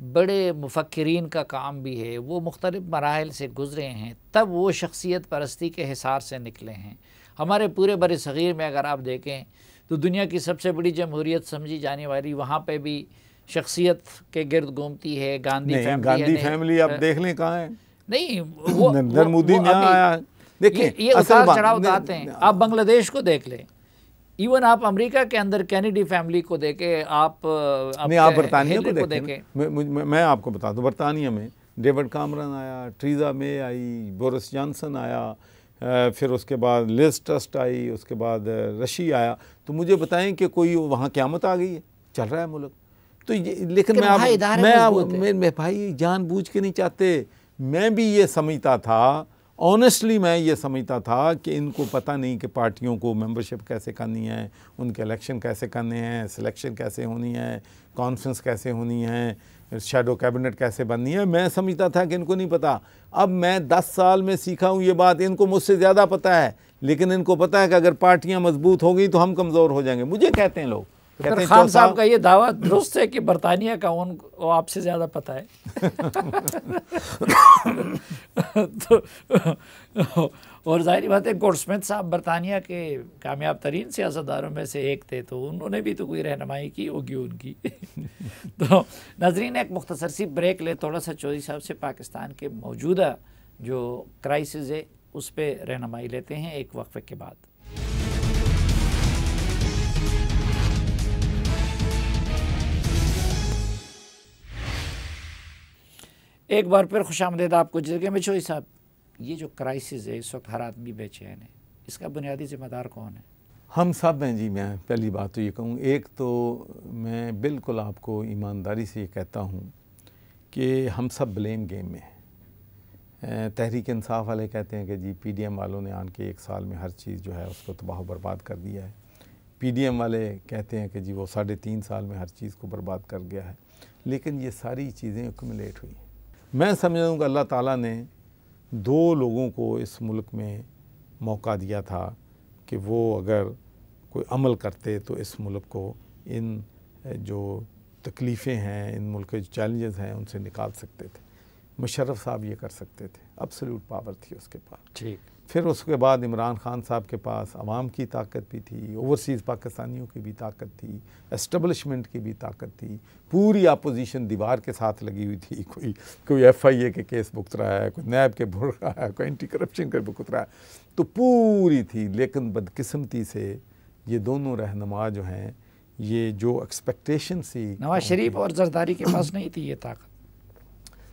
बड़े मुफक्रीन का काम भी है वो मुख्तलिफ़ मराहल से गुज़रे हैं तब वो शख्सियत परस्ती के हिसार से निकले हैं हमारे पूरे बर सग़ीर में अगर आप देखें तो दुनिया की सबसे बड़ी जमहूरीत समझी जाने वाली वहाँ पर भी शख्सियत के गर्द घूमती है गांधी फैमिली गांधी फैमिली आप देख लें कहाँ है नहीं
वो नरेंद्र मोदी यहाँ आया देखिए ये, ये उतार चढ़ाव आते हैं
आप बांग्लादेश को देख लें इवन आप अमेरिका के अंदर कैनेडी फैमिली को देखे आप, नहीं आप बरतानिया को देखें, को देखें।
मैं, मैं आपको बता दूं बरतानिया में डेविड कामरन आया ट्रीजा मे आई बोरिस जॉनसन आया फिर उसके बाद लिस ट्रस्ट आई उसके बाद रशी आया तो मुझे बताएं कि कोई वहाँ क्यामत आ गई है चल रहा है मुल्क तो ये, लेकिन मैं आप मैं, आप, मैं, मैं भाई जानबूझ के नहीं चाहते मैं भी ये समझता था ऑनेस्टली मैं ये समझता था कि इनको पता नहीं कि पार्टियों को मेंबरशिप कैसे करनी है उनके इलेक्शन कैसे करने हैं सिलेक्शन कैसे होनी है कॉन्फ्रेंस कैसे होनी है शेडो कैबिनेट कैसे बननी है मैं समझता था कि इनको नहीं पता अब मैं दस साल में सीखा हूँ ये बात इनको मुझसे ज़्यादा पता है लेकिन इनको पता है कि अगर पार्टियाँ मजबूत हो गई तो हम कमज़ोर हो जाएंगे मुझे कहते हैं लोग कहते हैं खान साहब का
ये दावा दुरुस्त है कि बरतानिया का उनको आपसे ज़्यादा पता है तो और जाहिर बात है गोडस्मिथ साहब बरतानिया के कामयाब तरीन सियासतदारों में से एक थे तो उन्होंने भी तो कोई रहनमाई की होगी उनकी तो नजरीन एक मुख्तसर सी ब्रेक ले थोड़ा सा चौधरी साहब से पाकिस्तान के मौजूदा जो क्राइसिस है उस पर रहनमाई लेते हैं एक वक्फे के बाद एक बार फिर खुश आमदेद आपको जगह में छोई साहब ये जो क्राइसिस है इस वक्त हर आदमी बेचैन है इसका बुनियादी जिम्मेदार कौन है
हम सब हैं जी मैं पहली बात तो ये कहूँ एक तो मैं बिल्कुल आपको ईमानदारी से ये कहता हूँ कि हम सब ब्लेम गेम में हैं तहरीक इंसाफ वाले कहते हैं कि जी एम वालों ने आन के एक साल में हर चीज़ जो है उसको तबाह बर्बाद कर दिया है एम वाले कहते हैं कि जी वो साढ़े तीन साल में हर चीज़ को बर्बाद कर गया है लेकिन ये सारी चीज़ें एकमलेट हुई हैं मैं समझ लूँ कि अल्लाह ताला ने दो लोगों को इस मुल्क में मौका दिया था कि वो अगर कोई अमल करते तो इस मुल्क को इन जो तकलीफ़ें हैं इन मुल्क के जो चैलेंजेस हैं उनसे निकाल सकते थे मुशरफ साहब ये कर सकते थे अबसल्यूट पावर थी उसके पास ठीक फिर उसके बाद इमरान खान साहब के पास आवाम की ताकत भी थी ओवरसीज़ पाकिस्तानियों की भी ताकत थी एस्टबलिशमेंट की भी ताकत थी पूरी अपोजिशन दीवार के साथ लगी हुई थी कोई कोई एफ आई ए के केस भुगत रहा है कोई नैब के भुड़ रहा है कोई एंटी करप्शन के बुकतरा रहा है तो पूरी थी लेकिन बदकिस्मती से ये दोनों रहनुमा जो हैं ये जो एक्सपेक्टेशन थी नवाज शरीफ और
जरदारी के पास नहीं थी ये ताकत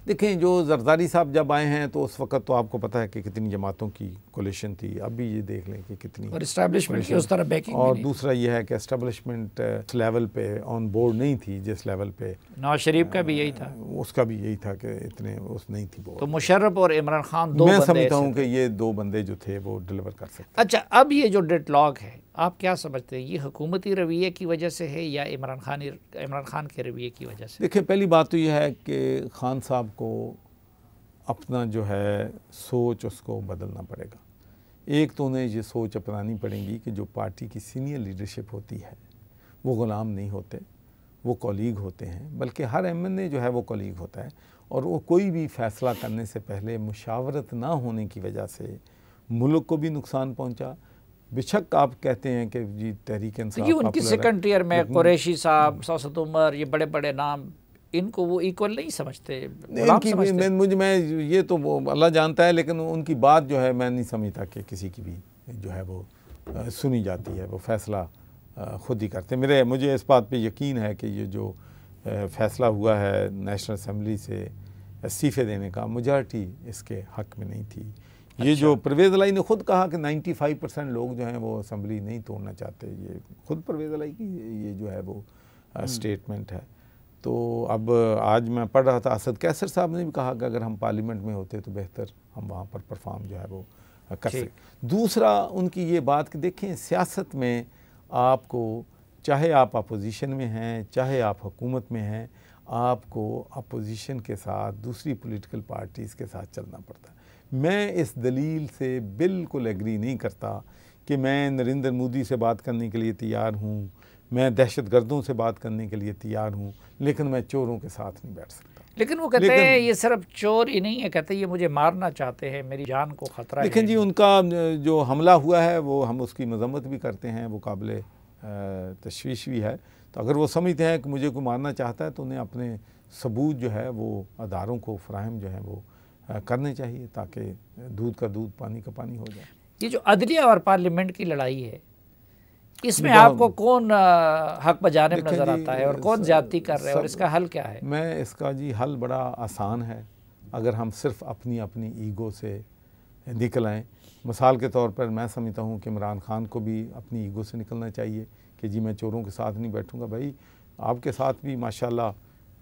देखें जो जरदारी साहब जब आए हैं तो उस वक़्त तो आपको पता है कि कितनी जमातों की कोलेशन थी अब भी ये देख लें कि कितनी और इस्टेब्लिशमेंट उस तरह बैकिंग और दूसरा ये है कि uh, इस्टेब्लिशमेंट लेवल पे ऑन बोर्ड नहीं थी जिस लेवल पे
नवाज शरीफ का भी uh, यही था
उसका भी यही था कि इतने उस नहीं थी
बोर्ड तो मुशर्रफ और इमरान खान दो मैं समझता हूँ
कि ये दो बंदे जो थे वो डिलीवर कर सकते
अच्छा अब ये जो डेट लॉग है आप क्या समझते हैं ये हुकूमती रवैये की वजह से है या इमरान खान इमरान खान के रवैये की वजह से देखिए
पहली बात तो यह है कि खान साहब को अपना जो है सोच उसको बदलना पड़ेगा एक तो उन्हें ये सोच अपनानी पड़ेगी कि जो पार्टी की सीनियर लीडरशिप होती है वो ग़ुलाम नहीं होते वो कॉलीग होते हैं बल्कि हर एम जो है वो कॉलीग होता है और वो कोई भी फ़ैसला करने से पहले मुशावरत ना होने की वजह से मुल्क को भी नुकसान पहुँचा बेशक आप कहते हैं कि जी तहरीक तो उनकी सेकंड ईयर में कुरैशी
साहब हम्म। सौसत उमर ये बड़े बड़े नाम इनको वो इक्वल नहीं समझते इनकी समझते। मैं,
मुझे मैं ये तो वो अल्लाह जानता है लेकिन उनकी बात जो है मैं नहीं समझता कि किसी की भी जो है वो आ, सुनी जाती है वो फैसला खुद ही करते मेरे मुझे इस बात पे यकीन है कि ये जो फैसला हुआ है नेशनल असम्बली से इस्तीफ़े देने का मजार्टी इसके हक में नहीं थी अच्छा। ये जो अच्छा। परवेज़ अलाई ने खुद कहा कि 95 परसेंट लोग जो हैं वो असम्बली नहीं तोड़ना चाहते ये खुद परवेज़ अलाई की ये जो है वो स्टेटमेंट हम्म। है तो अब आज मैं पढ़ रहा था असद कैसर साहब ने भी कहा कि अगर हम पार्लियामेंट में होते तो बेहतर हम वहाँ पर परफॉर्म जो है वो कर सकते दूसरा उनकी ये बात कि देखें सियासत में आपको चाहे आप अपोजिशन में हैं चाहे आप हुकूमत में हैं आपको अपोजिशन के साथ दूसरी पॉलिटिकल पार्टीज़ के साथ चलना पड़ता है मैं इस दलील से बिल्कुल एग्री नहीं करता कि मैं नरेंद्र मोदी से बात करने के लिए तैयार हूँ मैं दहशत गर्दों से बात करने के लिए तैयार हूँ लेकिन मैं चोरों के साथ नहीं बैठ सकता लेकिन वो कहते हैं
ये सिर्फ चोर ही नहीं है कहते ये मुझे मारना चाहते हैं मेरी जान को खतरा लेकिन
जी उनका जो हमला हुआ है वो हम उसकी मजम्मत भी करते हैं वो काबिल तशवीश भी है तो अगर वो समझते हैं कि मुझे को मारना चाहता है तो उन्हें अपने सबूत जो है वो अदारों को फ्राहम जो है वो करने चाहिए ताकि दूध का दूध पानी का पानी हो जाए
ये जो अदलिया और पार्लियामेंट की लड़ाई है इसमें आपको कौन हक बजाने में नज़र आता है और कौन ज्यादा कर रहे हैं और इसका हल क्या है
मैं इसका जी हल बड़ा आसान है अगर हम सिर्फ अपनी अपनी ईगो से निकल आएँ मिसाल के तौर पर मैं समझता हूँ कि इमरान खान को भी अपनी ईगो से निकलना चाहिए कि जी मैं चोरों के साथ नहीं बैठूँगा भाई आपके साथ भी माशाल्लाह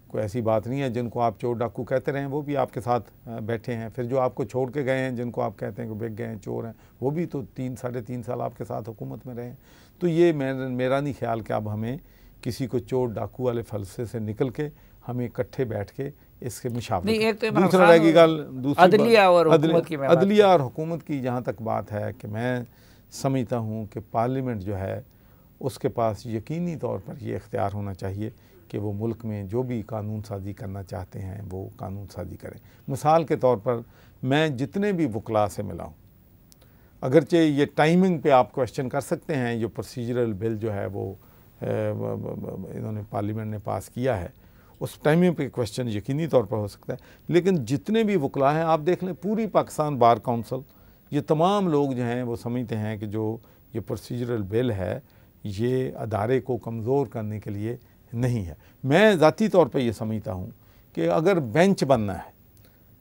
कोई ऐसी बात नहीं है जिनको आप चोर डाकू कहते रहे हैं वो भी आपके साथ बैठे हैं फिर जो आपको छोड़ के गए हैं जिनको आप कहते हैं कि बिक गए हैं चोर हैं वो भी तो तीन साढ़े तीन साल आपके साथ हुकूमत में रहे हैं तो ये मेरा मेरा नहीं ख्याल कि अब हमें किसी को चोर डाकू वाले फलसे से निकल के हमें इकट्ठे बैठ के इसके मुशावरे तो दूसरा रहेगी गल अदलिया और हुकूमत की अदलिया और हुकूमत की जहाँ तक बात है कि मैं समझता हूँ कि पार्लियामेंट जो है उसके पास यकीनी तौर पर ये इख्तियार होना चाहिए कि वो मुल्क में जो भी कानून साजी करना चाहते हैं वो कानून साजी करें मिसाल के तौर पर मैं जितने भी वकला से मिला हूँ अगरचे ये टाइमिंग पे आप क्वेश्चन कर सकते हैं जो प्रोसीजरल बिल जो है वो इन्होंने पार्लियामेंट ने पास किया है उस टाइमिंग पे क्वेश्चन यकीनी तौर पर हो सकता है लेकिन जितने भी वकला हैं आप देख लें पूरी पाकिस्तान बार काउंसिल ये तमाम लोग जो हैं वो समझते हैं कि जो ये प्रोसीजरल बिल है ये अदारे को कमज़ोर करने के लिए नहीं है मैं ज़ाती तौर पर यह समझता हूँ कि अगर बेंच बनना है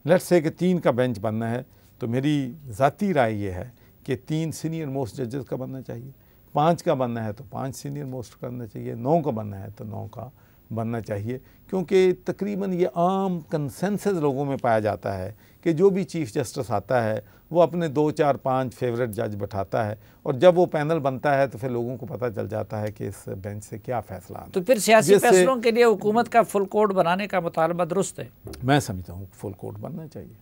लेट्स से कि तीन का बेंच बनना है तो मेरी ज़ाती राय ये है कि तीन सीनियर मोस्ट जजेस का बनना चाहिए पाँच का बनना है तो पाँच सीनियर मोस्ट करना चाहिए नौ का बनना है तो नौ का बनना चाहिए क्योंकि तकरीबन ये आम कंसेंसस लोगों में पाया जाता है कि जो भी चीफ जस्टिस आता है वो अपने दो चार पाँच फेवरेट जज बैठाता है और जब वो पैनल बनता है तो फिर लोगों को पता चल जाता है कि इस बेंच से क्या फैसला तो फिर सियासी फैसलों
के लिए हुकूमत का फुल कोर्ट बनाने का मुतालबा दुरुस्त है मैं समझता हूँ
फुल कोर्ट बनना चाहिए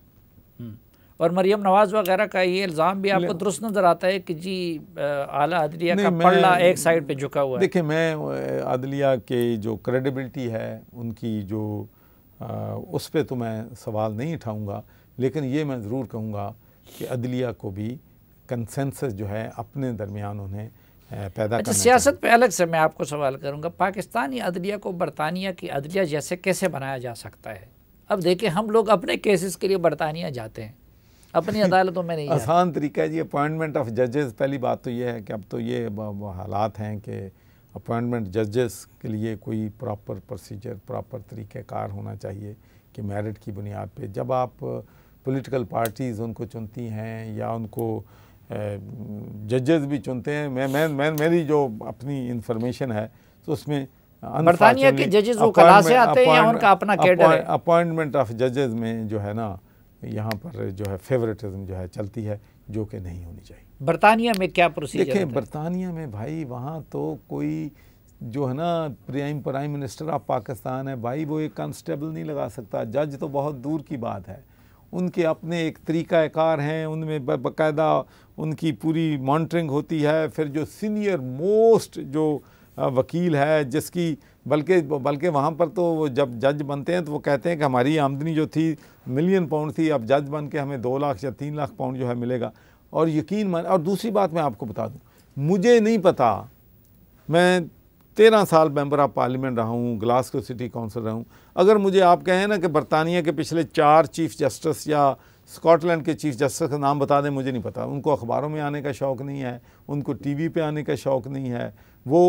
हम्म।
और मरियम नवाज वगैरह का ये इल्ज़ाम भी आपको दुरुस्त नज़र आता है कि जी आला अदलिया का पल्ला एक साइड पे झुका हुआ है
देखिए मैं अदलिया के जो क्रेडिबिलिटी है उनकी जो आ, उस पर तो मैं सवाल नहीं उठाऊँगा लेकिन ये मैं ज़रूर कहूँगा कि अदलिया को भी कंसेंसस जो है अपने दरमियान उन्हें पैदा अच्छा
सियासत पे अलग से मैं आपको सवाल करूंगा पाकिस्तानी अदलिया को बरतानिया की अदलिया जैसे कैसे बनाया जा सकता है अब देखिए हम लोग अपने केसेस के लिए बरतानिया जाते हैं अपनी अदालतों में नहीं आसान
तरीका है जी अपॉइंटमेंट ऑफ जजेस पहली बात तो ये है कि अब तो ये हालात हैं कि अपॉइंटमेंट जजेस के लिए कोई प्रॉपर प्रोसीजर प्रॉपर तरीक़ार होना चाहिए कि मेरिट की बुनियाद पे जब आप पॉलिटिकल पार्टीज़ उनको चुनती हैं या उनको जजेस भी चुनते हैं मैं मैं मैं मेरी जो अपनी इंफॉर्मेशन है तो उसमें बरतानिया के जजेस वो कला से आते हैं या उनका अपना कैडर है अपॉइंटमेंट ऑफ जजेस में जो है ना यहाँ पर जो है फेवरेटिज्म जो है चलती है जो कि नहीं होनी चाहिए
बरतानिया में क्या प्रोसीजर देखें
बरतानिया में भाई वहाँ तो कोई जो है ना prime prime minister of Pakistan है भाई वो एक कांस्टेबल नहीं लगा सकता जज तो बहुत दूर की बात है उनके अपने एक तरीक़ाकार हैं उनमें बाकायदा उनकी पूरी मॉनिटरिंग होती है फिर जो सीनियर मोस्ट जो वकील है जिसकी बल्कि बल्कि वहाँ पर तो वो जब जज बनते हैं तो वो कहते हैं कि हमारी आमदनी जो थी मिलियन पाउंड थी अब जज बन के हमें दो लाख या तीन लाख पाउंड जो है मिलेगा और यकीन मान और दूसरी बात मैं आपको बता दूँ मुझे नहीं पता मैं तेरह साल मेंबर ऑफ पार्लियामेंट रहा हूँ ग्लासगो सिटी काउंसिल रहा हूँ अगर मुझे आप कहें ना कि बरतानिया के पिछले चार चीफ जस्टिस या स्कॉटलैंड के चीफ जस्टिस का नाम बता दें मुझे नहीं पता उनको अखबारों में आने का शौक़ नहीं है उनको टीवी पे आने का शौक़ नहीं है वो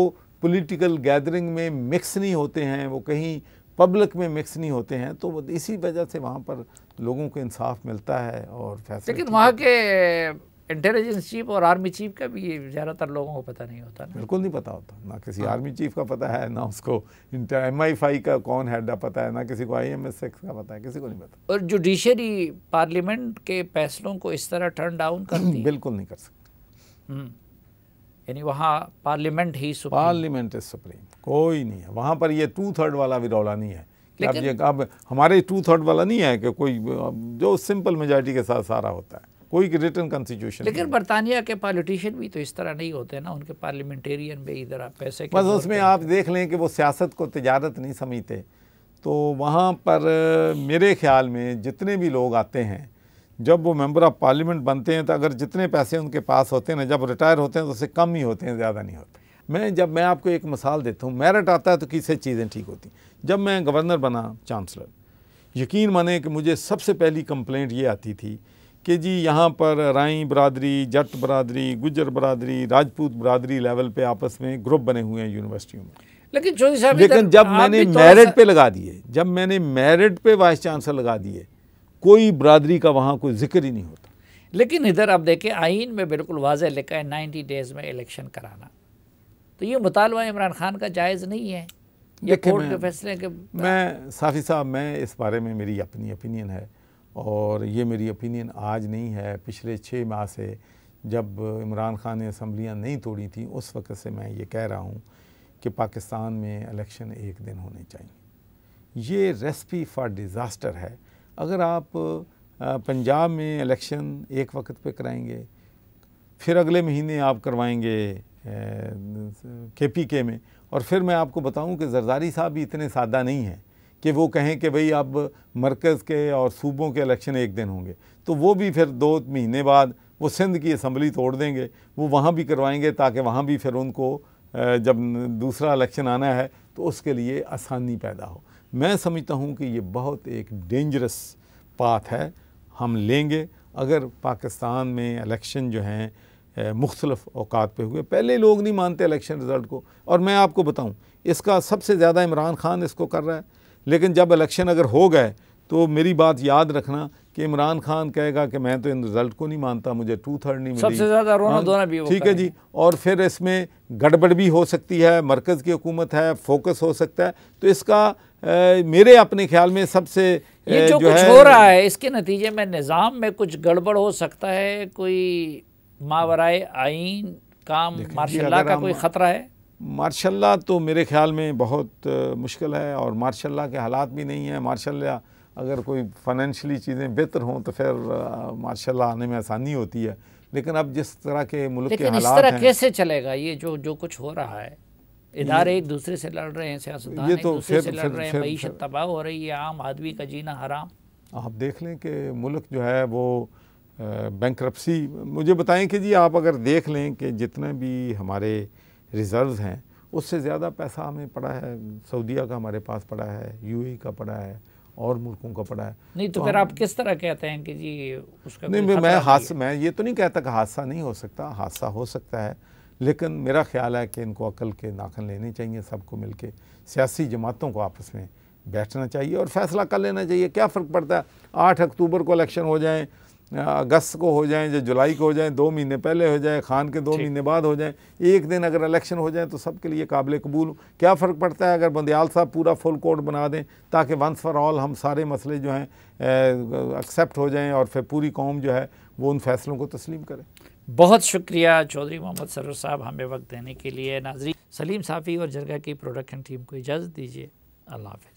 पॉलिटिकल गैदरिंग में मिक्स नहीं होते हैं वो कहीं पब्लिक में मिक्स नहीं होते हैं तो इसी वजह से वहाँ पर लोगों को इंसाफ मिलता है और फैसला लेकिन
वहाँ के इंटेलिजेंस चीफ और आर्मी चीफ का भी ज़्यादातर लोगों को पता नहीं होता ना बिल्कुल
नहीं पता होता ना किसी हाँ। आर्मी चीफ का पता है ना उसको एम आई फाई का कौन हैडा पता है ना किसी को आई एम एस एक्स का पता है किसी को नहीं
पता और जुडिशरी पार्लियामेंट के फैसलों को इस तरह टर्न डाउन कर
बिल्कुल नहीं कर सकती
हम्म। यानी वहाँ पार्लियामेंट ही सुप्रीम पार्लियामेंट
इज सुप्रीम कोई नहीं है वहाँ पर ये टू थर्ड वाला विरौला नहीं है अब ये अब हमारे टू थर्ड वाला नहीं है कि कोई जो सिंपल मेजॉरिटी के साथ सारा होता है कोई रिटर्न कॉन्स्टिट्यूशन लेकिन
बरतानिया के पॉलिटिशियन भी तो इस तरह नहीं होते ना उनके पार्लियामेंटेरियन भी इधर आप पैसे बस उसमें
आप देख लें कि वो सियासत को तजारत नहीं समझते तो वहाँ पर मेरे ख्याल में जितने भी लोग आते हैं जब वो मेंबर ऑफ पार्लियामेंट बनते हैं तो अगर जितने पैसे उनके पास होते हैं ना जब रिटायर होते हैं तो उससे कम ही होते हैं ज़्यादा नहीं होते मैं जब मैं आपको एक मिसाल देता हूँ मेरिट आता है तो किसे चीज़ें ठीक होती जब मैं गवर्नर बना चांसलर यकीन माने कि मुझे सबसे पहली कंप्लेंट ये आती थी कि जी यहाँ पर राई बरदरी जट बरदरी गुजर बरदरी राजपूत बरदरी लेवल पर आपस में ग्रुप बने हुए हैं यूनिवर्सिटियों में
लेकिन लेकिन तो जब मैंने तो मेरिट पर
लगा दिए जब मैंने मेरिट पर वाइस चांसलर लगा दिए कोई बरदरी का वहाँ कोई जिक्र ही नहीं होता
लेकिन इधर आप देखें आइन में बिल्कुल वाजह लिखा है नाइन्टी डेज़ में इलेक्शन कराना तो ये मुतालबा इमरान खान का जायज़ नहीं है ये कोर्ट के फैसले के
मैं साफी साहब मैं इस बारे में मेरी अपनी ओपिनियन है और ये मेरी ओपिनियन आज नहीं है पिछले छः माह से जब इमरान खान ने असम्बलियाँ नहीं तोड़ी थी उस वक्त से मैं ये कह रहा हूँ कि पाकिस्तान में इलेक्शन एक दिन होने चाहिए ये रेसिपी फॉर डिज़ास्टर है अगर आप पंजाब में इलेक्शन एक वक्त पे कराएंगे फिर अगले महीने आप करवाएंगे के पी के में और फिर मैं आपको बताऊं कि जरदारी साहब भी इतने सादा नहीं हैं कि वो कहें कि भाई अब मरकज़ के और सूबों के इलेक्शन एक दिन होंगे तो वो भी फिर दो महीने बाद वो सिंध की असम्बली तोड़ देंगे वो वहाँ भी करवाएंगे ताकि वहाँ भी फिर उनको जब दूसरा इलेक्शन आना है तो उसके लिए आसानी पैदा हो मैं समझता हूँ कि ये बहुत एक डेंजरस पाथ है हम लेंगे अगर पाकिस्तान में इलेक्शन जो हैं मुख्तलफ़ अवकात पे हुए पहले लोग नहीं मानते इलेक्शन रिज़ल्ट को और मैं आपको बताऊँ इसका सबसे ज़्यादा इमरान खान इसको कर रहा है लेकिन जब इलेक्शन अगर हो गए तो मेरी बात याद रखना कि इमरान खान कहेगा कि मैं तो इन रिज़ल्ट को नहीं मानता मुझे टू थर्ड नहीं मिली सबसे ज़्यादा रोना धोना भी ठीक है जी और फिर इसमें गड़बड़ भी हो सकती है मरकज़ की हुकूमत है फोकस हो सकता है तो इसका मेरे अपने ख्याल में सबसे ये जो, जो कुछ हो रहा है
इसके नतीजे में निज़ाम में कुछ गड़बड़ हो सकता है कोई मावराए आइन काम मार्शाला का कोई ख़तरा है
मार्शाला तो मेरे ख्याल में बहुत मुश्किल है और मार्शाला के हालात भी नहीं है मार्शाला अगर कोई फाइनेंशली चीज़ें बेहतर हों तो फिर मार्शाला आने में आसानी होती है लेकिन अब जिस तरह के मुल्क के हालात हैं इस तरह कैसे
चलेगा ये जो जो कुछ हो रहा है इधारे एक दूसरे से लड़ रहे हैं सियासतदान एक तो दूसरे से लड़ रहे हैं मीशत तबाह हो रही है आम आदमी का जीना हराम
आप देख लें कि मुल्क जो है वो बैंक्रप्सी मुझे बताएं कि जी आप अगर देख लें कि जितने भी हमारे रिज़र्व हैं उससे ज़्यादा पैसा हमें पड़ा है सऊदीया का हमारे पास पड़ा है यूएई e का पड़ा है और मुल्कों का पड़ा है नहीं तो, तो फिर आप
किस तरह कहते हैं कि जी उसका नहीं मैं हादसा
मैं ये तो नहीं कहता कि हादसा नहीं हो सकता हादसा हो सकता है लेकिन मेरा ख्याल है कि इनको अकल के नाखन लेने चाहिए सबको मिल के सियासी जमातों को आपस में बैठना चाहिए और फैसला कर लेना चाहिए क्या फ़र्क पड़ता है आठ अक्टूबर को इलेक्शन हो जाएँ अगस्त को हो जाएँ या जुलाई को हो जाएँ दो महीने पहले हो जाए खान के दो महीने बाद हो जाएँ एक दिन अगर इलेक्शन हो जाए तो सबके लिए काबिल कबूल क्या फ़र्क पड़ता है अगर बंदयाल साहब पूरा फुल कोर्ट बना दें ताकि वंस फॉर ऑल हम सारे मसले जो हैं एक्सेप्ट हो जाएँ और फिर पूरी कौम जो है वो उन फैसलों को तस्लीम करें बहुत
शुक्रिया चौधरी मोहम्मद सरोर साहब हमें वक्त देने के लिए नाजरी सलीम साफ़ी और जरगा की प्रोडक्शन टीम को इजाज़त दीजिए अल्लाह हाफिज़